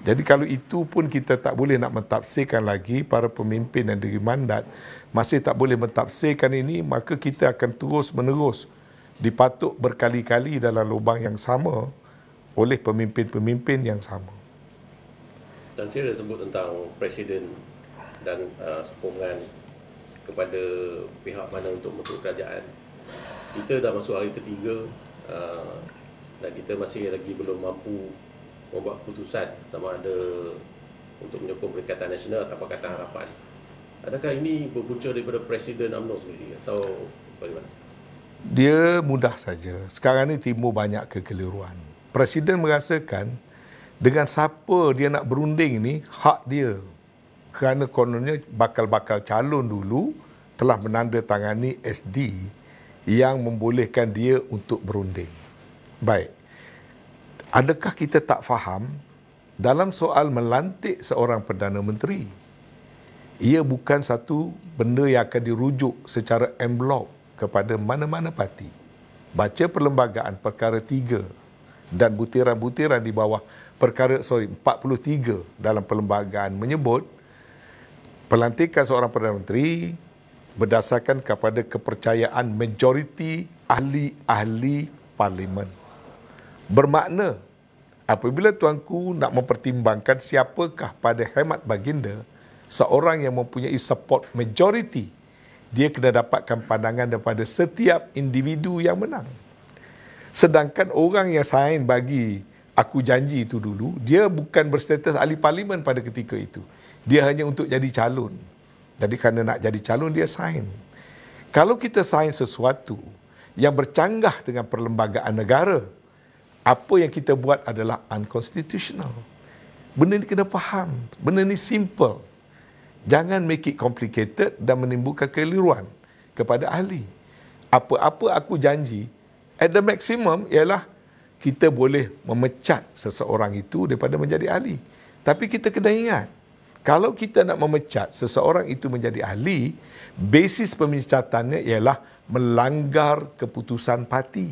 Jadi kalau itu pun kita tak boleh nak mentafsirkan lagi para pemimpin yang diberi mandat masih tak boleh mentafsirkan ini maka kita akan terus menerus dipatuk berkali-kali dalam lubang yang sama oleh pemimpin-pemimpin yang sama. Dan saya dah sebut tentang presiden dan uh, sokongan kepada pihak mana untuk membentuk kerajaan. Kita dah masuk hari ketiga uh, dan kita masih lagi belum mampu membuat keputusan sama ada untuk menyokong Perikatan Nasional atau Pakatan Harapan. Adakah ini berpunca daripada Presiden UMNO sendiri atau bagaimana? Dia mudah saja. Sekarang ini timbul banyak kekeliruan. Presiden merasakan dengan siapa dia nak berunding ini hak dia. Kerana kononnya bakal-bakal calon dulu telah menandatangani SD yang membolehkan dia untuk berunding. Baik. Adakah kita tak faham dalam soal melantik seorang Perdana Menteri? Ia bukan satu benda yang akan dirujuk secara en kepada mana-mana parti. Baca perlembagaan perkara tiga dan butiran-butiran di bawah perkara sorry 43 dalam perlembagaan menyebut pelantikan seorang Perdana Menteri berdasarkan kepada kepercayaan majoriti ahli-ahli parlimen. Bermakna apabila tuanku nak mempertimbangkan siapakah pada hemat baginda seorang yang mempunyai support majority dia kena dapatkan pandangan daripada setiap individu yang menang. Sedangkan orang yang sign bagi aku janji itu dulu, dia bukan berstatus ahli parlimen pada ketika itu. Dia hanya untuk jadi calon. Jadi kerana nak jadi calon, dia sign. Kalau kita sign sesuatu yang bercanggah dengan perlembagaan negara, apa yang kita buat adalah unconstitutional. Benda ni kena faham. Benda ni simple. Jangan make it complicated dan menimbulkan keliruan kepada ahli. Apa-apa aku janji, at the maximum ialah kita boleh memecat seseorang itu daripada menjadi ahli. Tapi kita kena ingat, kalau kita nak memecat seseorang itu menjadi ahli, basis pemecatannya ialah melanggar keputusan parti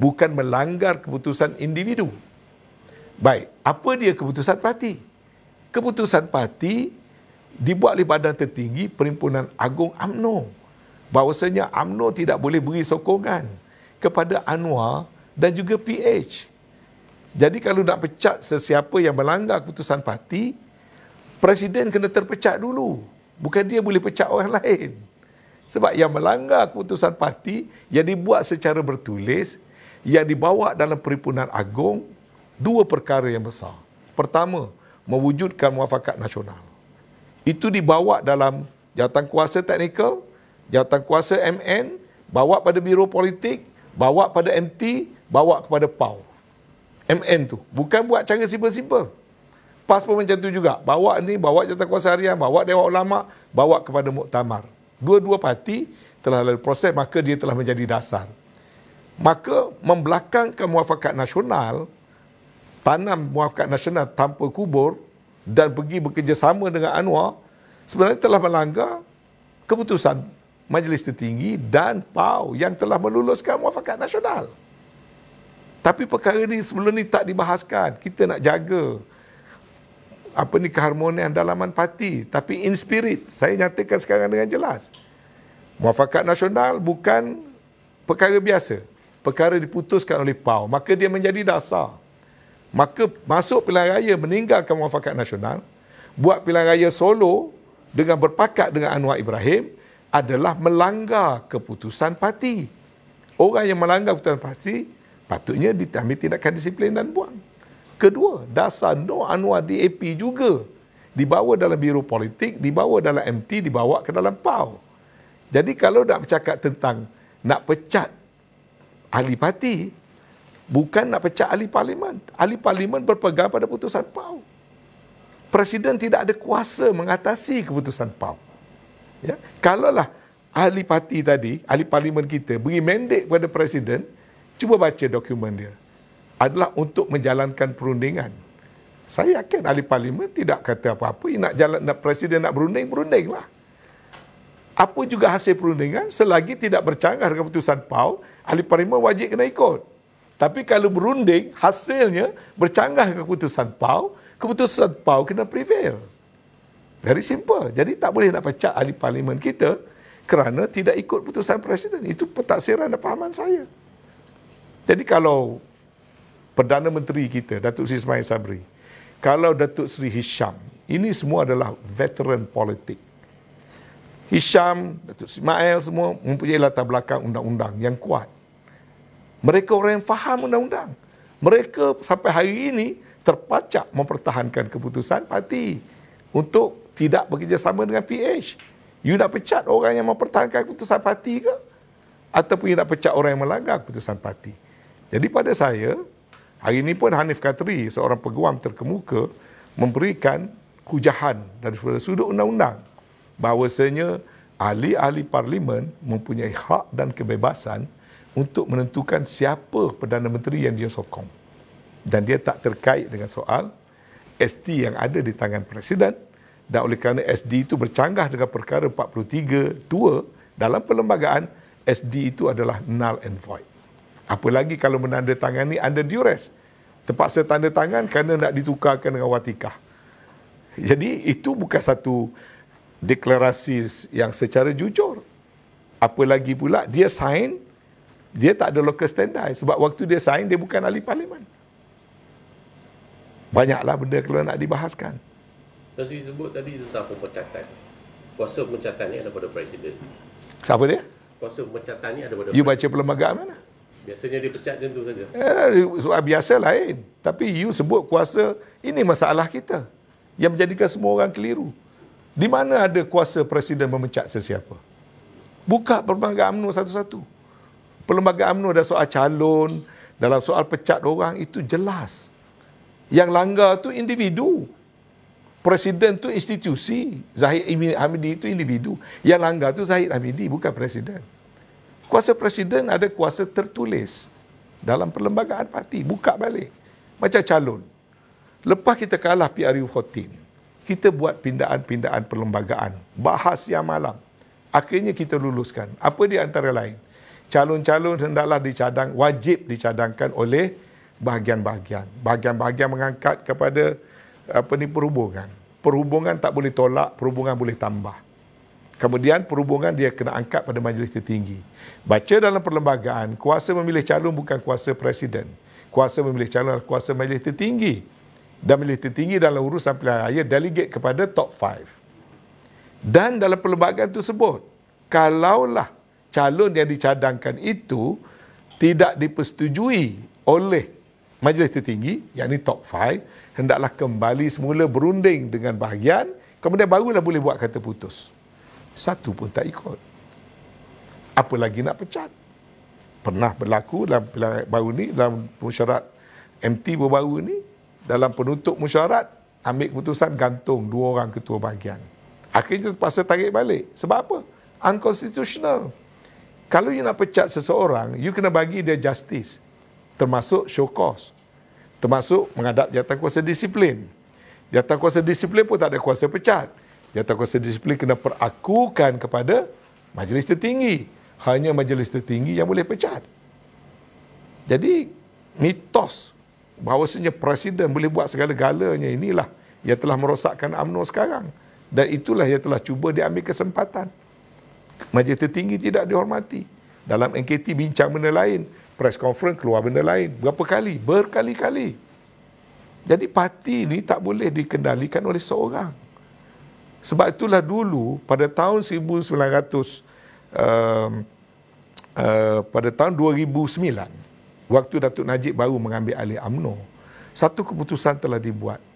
bukan melanggar keputusan individu. Baik, apa dia keputusan parti? Keputusan parti dibuat oleh badan tertinggi Perhimpunan Agung AMNO. Bahawasanya AMNO tidak boleh beri sokongan kepada Anwar dan juga PH. Jadi kalau nak pecat sesiapa yang melanggar keputusan parti, Presiden kena terpecat dulu. Bukan dia boleh pecat orang lain. Sebab yang melanggar keputusan parti yang dibuat secara bertulis, yang dibawa dalam perhimpunan agung dua perkara yang besar. Pertama, mewujudkan muafakat nasional. Itu dibawa dalam jawatan kuasa teknikal, jawatan kuasa MN, bawa pada biro politik, bawa pada MT, bawa kepada PAU. MN tu. Bukan buat cara simple-simple. PAS pun macam tu juga. Bawa ni, bawa jawatan kuasa harian, bawa Dewan Ulama, bawa kepada Muktamar. Dua-dua parti telah lalu proses, maka dia telah menjadi dasar. Maka membelakangkan muafakat nasional, tanam muafakat nasional tanpa kubur dan pergi bekerjasama dengan Anwar sebenarnya telah melanggar keputusan majlis tertinggi dan PAU yang telah meluluskan muafakat nasional. Tapi perkara ini sebelum ini tak dibahaskan. Kita nak jaga apa ni keharmonian dalaman parti. Tapi in spirit, saya nyatakan sekarang dengan jelas. Muafakat nasional bukan perkara biasa perkara diputuskan oleh PAU, maka dia menjadi dasar. Maka masuk pilihan raya meninggalkan muafakat nasional, buat pilihan raya solo dengan berpakat dengan Anwar Ibrahim adalah melanggar keputusan parti. Orang yang melanggar keputusan parti patutnya ditambil tindakan disiplin dan buang. Kedua, dasar no Anwar DAP juga dibawa dalam biru politik, dibawa dalam MT, dibawa ke dalam PAU. Jadi kalau nak bercakap tentang nak pecat ahli parti bukan nak pecah ahli parlimen. Ahli parlimen berpegang pada putusan PAU. Presiden tidak ada kuasa mengatasi keputusan PAU. Ya? Kalaulah ahli parti tadi, ahli parlimen kita beri mandat kepada presiden, cuba baca dokumen dia. Adalah untuk menjalankan perundingan. Saya yakin ahli parlimen tidak kata apa-apa. Nak jalan, nak presiden nak berunding, berunding lah apa juga hasil perundingan selagi tidak bercanggah dengan keputusan PAU, ahli parlimen wajib kena ikut. Tapi kalau berunding, hasilnya bercanggah dengan keputusan PAU, keputusan PAU kena prevail. Very simple. Jadi tak boleh nak pecah ahli parlimen kita kerana tidak ikut putusan presiden. Itu petaksiran dan pahaman saya. Jadi kalau Perdana Menteri kita, Datuk Seri Ismail Sabri, kalau Datuk Sri Hisham, ini semua adalah veteran politik. Hisham, Datuk Ismail semua mempunyai latar belakang undang-undang yang kuat. Mereka orang yang faham undang-undang. Mereka sampai hari ini terpacak mempertahankan keputusan parti untuk tidak bekerjasama dengan PH. You nak pecat orang yang mempertahankan keputusan parti ke? Ataupun you nak pecat orang yang melanggar keputusan parti? Jadi pada saya, hari ini pun Hanif Katri, seorang peguam terkemuka, memberikan hujahan daripada sudut undang-undang bahawasanya ahli-ahli parlimen mempunyai hak dan kebebasan untuk menentukan siapa Perdana Menteri yang dia sokong. Dan dia tak terkait dengan soal ST yang ada di tangan Presiden dan oleh kerana SD itu bercanggah dengan perkara 43-2 dalam perlembagaan, SD itu adalah null and void. Apalagi kalau menandatangani under duress. Terpaksa tanda tangan kerana nak ditukarkan dengan watikah. Jadi itu bukan satu deklarasi yang secara jujur. Apa lagi pula, dia sign, dia tak ada local standby. Sebab waktu dia sign, dia bukan ahli parlimen. Banyaklah benda kalau nak dibahaskan. Tuan Sri sebut tadi tentang pemecatan. Kuasa pemecatan ni ada pada Presiden. Siapa dia? Kuasa pemecatan ni ada pada You baca perlembagaan mana? Biasanya dia pecat tentu saja. Eh, soal biasa lain. Tapi you sebut kuasa, ini masalah kita. Yang menjadikan semua orang keliru. Di mana ada kuasa presiden memecat sesiapa? Buka perlembagaan UMNO satu-satu. Perlembagaan UMNO dalam soal calon, dalam soal pecat orang, itu jelas. Yang langgar tu individu. Presiden tu institusi. Zahid Imin Hamidi itu individu. Yang langgar tu Zahid Hamidi, bukan presiden. Kuasa presiden ada kuasa tertulis dalam perlembagaan parti. Buka balik. Macam calon. Lepas kita kalah PRU 14, kita buat pindaan-pindaan perlembagaan. Bahas yang malam. Akhirnya kita luluskan. Apa di antara lain? Calon-calon hendaklah dicadang, wajib dicadangkan oleh bahagian-bahagian. Bahagian-bahagian mengangkat kepada apa ni perhubungan. Perhubungan tak boleh tolak, perhubungan boleh tambah. Kemudian perhubungan dia kena angkat pada majlis tertinggi. Baca dalam perlembagaan, kuasa memilih calon bukan kuasa presiden. Kuasa memilih calon adalah kuasa majlis tertinggi dan militer tinggi dalam urusan pilihan raya delegate kepada top 5. Dan dalam perlembagaan sebut kalaulah calon yang dicadangkan itu tidak dipersetujui oleh majlis tertinggi, yakni top 5, hendaklah kembali semula berunding dengan bahagian, kemudian barulah boleh buat kata putus. Satu pun tak ikut. Apa lagi nak pecat? Pernah berlaku dalam pilihan baru ni, dalam musyarat MT baru-baru ni, dalam penutup mesyuarat ambil keputusan gantung dua orang ketua bahagian. Akhirnya terpaksa tarik balik. Sebab apa? Unconstitutional. Kalau you nak pecat seseorang, you kena bagi dia justice. Termasuk show cause. Termasuk menghadap jatuh kuasa disiplin. Jatuh kuasa disiplin pun tak ada kuasa pecat. Jatuh kuasa disiplin kena perakukan kepada majlis tertinggi. Hanya majlis tertinggi yang boleh pecat. Jadi, mitos bahawasanya presiden boleh buat segala-galanya inilah yang telah merosakkan UMNO sekarang dan itulah yang telah cuba diambil kesempatan majlis tertinggi tidak dihormati dalam NKT bincang benda lain press conference keluar benda lain berapa kali berkali-kali jadi parti ini tak boleh dikendalikan oleh seorang sebab itulah dulu pada tahun 1900 uh, uh, pada tahun 2009 waktu Datuk Najib baru mengambil alih AMNO. Satu keputusan telah dibuat.